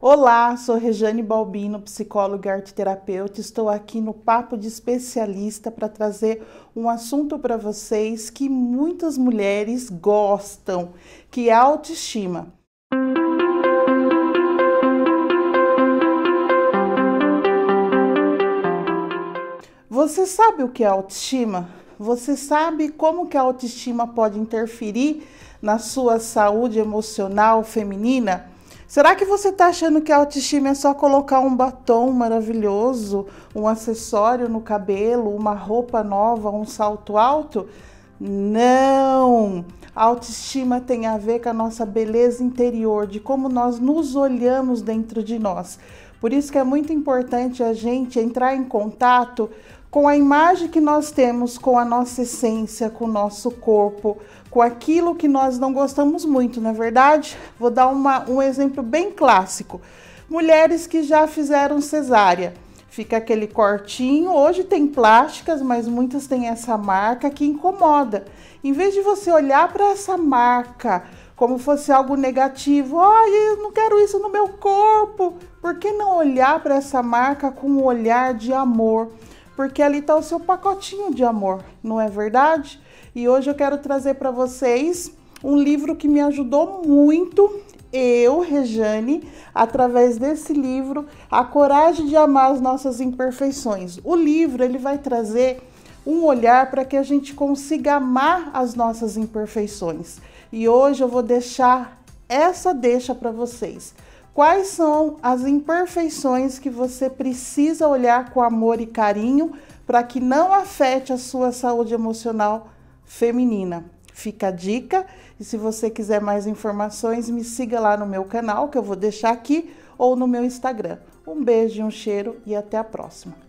Olá, sou Rejane Balbino, psicóloga e arteterapeuta. Estou aqui no Papo de Especialista para trazer um assunto para vocês que muitas mulheres gostam, que é a autoestima. Você sabe o que é autoestima? Você sabe como que a autoestima pode interferir na sua saúde emocional feminina? Será que você está achando que a autoestima é só colocar um batom maravilhoso, um acessório no cabelo, uma roupa nova, um salto alto? Não! A autoestima tem a ver com a nossa beleza interior, de como nós nos olhamos dentro de nós. Por isso que é muito importante a gente entrar em contato com a imagem que nós temos, com a nossa essência, com o nosso corpo, com aquilo que nós não gostamos muito, na é verdade? Vou dar uma, um exemplo bem clássico. Mulheres que já fizeram cesárea. Fica aquele cortinho, hoje tem plásticas, mas muitas têm essa marca que incomoda. Em vez de você olhar para essa marca como fosse algo negativo, ai, oh, eu não quero isso no meu corpo. Por que não olhar para essa marca com um olhar de amor? porque ali está o seu pacotinho de amor, não é verdade? E hoje eu quero trazer para vocês um livro que me ajudou muito, eu, Rejane, através desse livro, A Coragem de Amar as Nossas Imperfeições. O livro ele vai trazer um olhar para que a gente consiga amar as nossas imperfeições. E hoje eu vou deixar essa deixa para vocês. Quais são as imperfeições que você precisa olhar com amor e carinho para que não afete a sua saúde emocional feminina? Fica a dica. E se você quiser mais informações, me siga lá no meu canal, que eu vou deixar aqui, ou no meu Instagram. Um beijo, um cheiro e até a próxima.